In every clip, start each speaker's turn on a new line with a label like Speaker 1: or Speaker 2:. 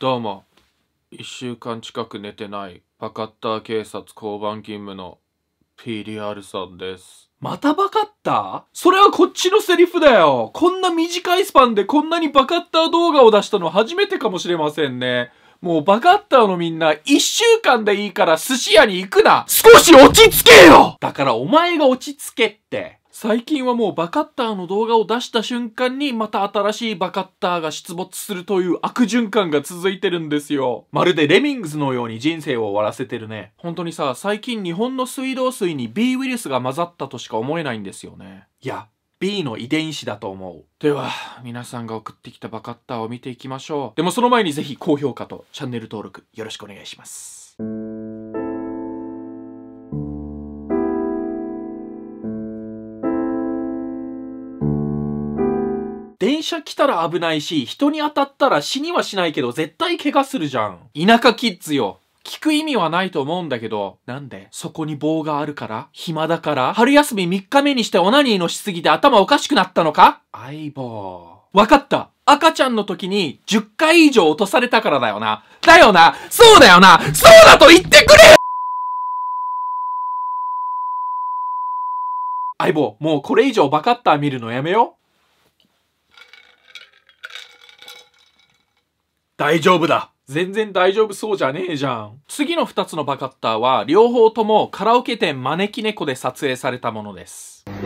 Speaker 1: どうも1週間近く寝てないバカッター警察交番勤務の PDR さんですまたバカッターそれはこっちのセリフだよこんな短いスパンでこんなにバカッター動画を出したの初めてかもしれませんねもうバカッターのみんな、一週間でいいから寿司屋に行くな少し落ち着けよだからお前が落ち着けって。最近はもうバカッターの動画を出した瞬間にまた新しいバカッターが出没するという悪循環が続いてるんですよ。まるでレミングズのように人生を終わらせてるね。本当にさ、最近日本の水道水に B ウイルスが混ざったとしか思えないんですよね。いや、B の遺伝子だと思う。では、皆さんが送ってきたバカッターを見ていきましょう。でもその前にぜひ高評価とチャンネル登録よろしくお願いします。電車来たら危ないし、人に当たったら死にはしないけど、絶対怪我するじゃん。田舎キッズよ。聞く意味はないと思うんだけど、なんでそこに棒があるから暇だから春休み3日目にしてオナニーのしすぎで頭おかしくなったのか相棒。わかった赤ちゃんの時に10回以上落とされたからだよな。だよなそうだよなそうだと言ってくれ相棒、もうこれ以上バカッター見るのやめよう。大丈夫だ。全然大丈夫そうじゃねえじゃん。次の2つのバカッターは、両方ともカラオケ店招き猫で撮影されたものです。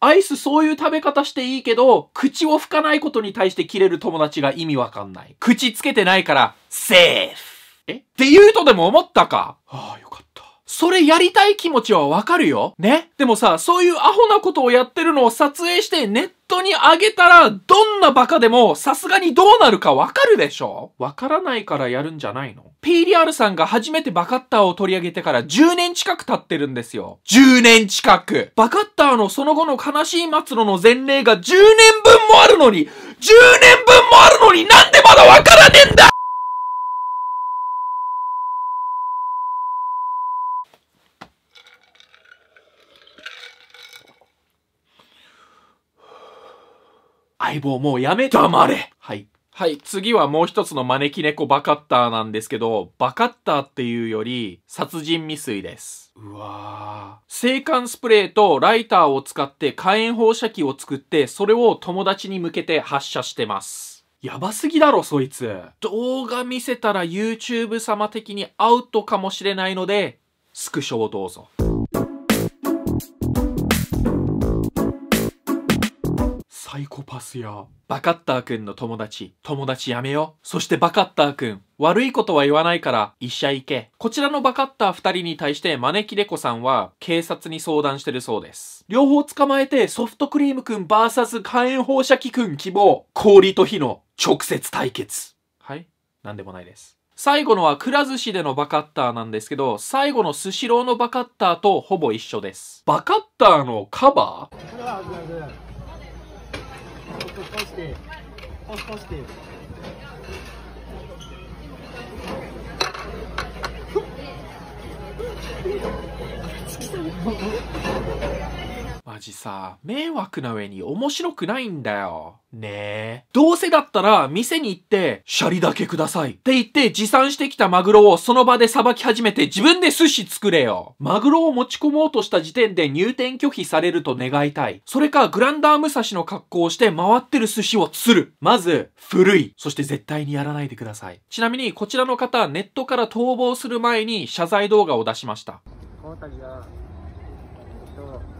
Speaker 1: アイスそういう食べ方していいけど、口を拭かないことに対して切れる友達が意味わかんない。口つけてないから、セーフえって言うとでも思ったかああ、よかった。それやりたい気持ちはわかるよ。ね。でもさ、そういうアホなことをやってるのを撮影してネットに上げたら、どんなバカでもさすがにどうなるかわかるでしょわからないからやるんじゃないの ?PDR さんが初めてバカッターを取り上げてから10年近く経ってるんですよ。10年近くバカッターのその後の悲しい末路の前例が10年分もあるのに !10 年分もあるのになんでまだわからねえんだ相棒もうやめて。黙れはい。はい。次はもう一つの招き猫バカッターなんですけど、バカッターっていうより、殺人未遂です。うわぁ。青函スプレーとライターを使って火炎放射器を作って、それを友達に向けて発射してます。やばすぎだろ、そいつ。動画見せたら YouTube 様的にアウトかもしれないので、スクショをどうぞ。イコパスやバカッターくんの友達友達やめよそしてバカッターくん悪いことは言わないから医者行けこちらのバカッター2人に対して招き猫さんは警察に相談してるそうです両方捕まえてソフトクリームくん VS 火炎放射器くん希望氷と火の直接対決はい何でもないです最後のはくら寿司でのバカッターなんですけど、最後のスシローのバカッターとほぼ一緒です。バカッターのカバーと通して通してジさ、迷惑な上に面白くないんだよ。ねえ。どうせだったら、店に行って、シャリだけください。って言って、持参してきたマグロをその場でさばき始めて、自分で寿司作れよ。マグロを持ち込もうとした時点で入店拒否されると願いたい。それか、グランダーサシの格好をして回ってる寿司を釣る。まず、古い。そして絶対にやらないでください。ちなみに、こちらの方、ネットから逃亡する前に謝罪動画を出しました。この度は、えっと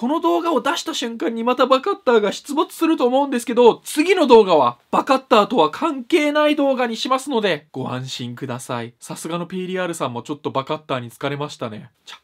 Speaker 1: この動画を出した瞬間にまたバカッターが出没すると思うんですけど、次の動画はバカッターとは関係ない動画にしますので、ご安心ください。さすがの PDR さんもちょっとバカッターに疲れましたね。ちゃ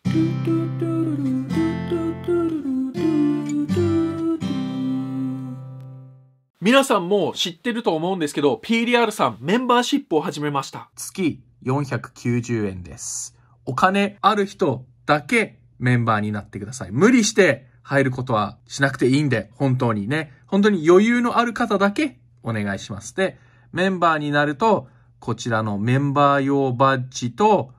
Speaker 1: 皆さんも知ってると思うんですけど、PDR さんメンバーシップを始めました。月490円です。お金ある人だけメンバーになってください。無理して入ることはしなくていいんで、本当にね、本当に余裕のある方だけお願いします。で、メンバーになると、こちらのメンバー用バッジと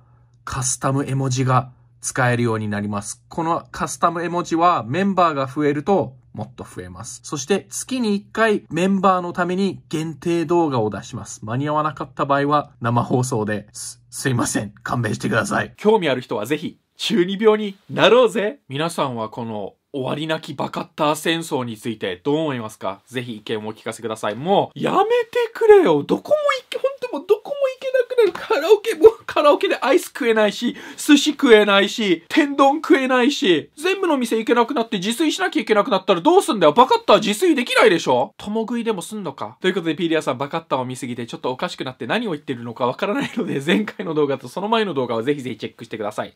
Speaker 1: カスタム絵文字が使えるようになります。このカスタム絵文字はメンバーが増えるともっと増えます。そして月に1回メンバーのために限定動画を出します。間に合わなかった場合は生放送です。すいません。勘弁してください。興味ある人はぜひ中二病になろうぜ皆さんはこの終わりなきバカッター戦争についてどう思いますかぜひ意見をお聞かせください。もう、やめてくれよどこも行け、ほんともうどこも行けなくなる。カラオケも、カラオケでアイス食えないし、寿司食えないし、天丼食えないし、全部の店行けなくなって自炊しなきゃいけなくなったらどうすんだよバカッター自炊できないでしょ共食いでもすんのかということで、p d リアさんバカッターを見すぎてちょっとおかしくなって何を言ってるのかわからないので、前回の動画とその前の動画をぜひぜひチェックしてください。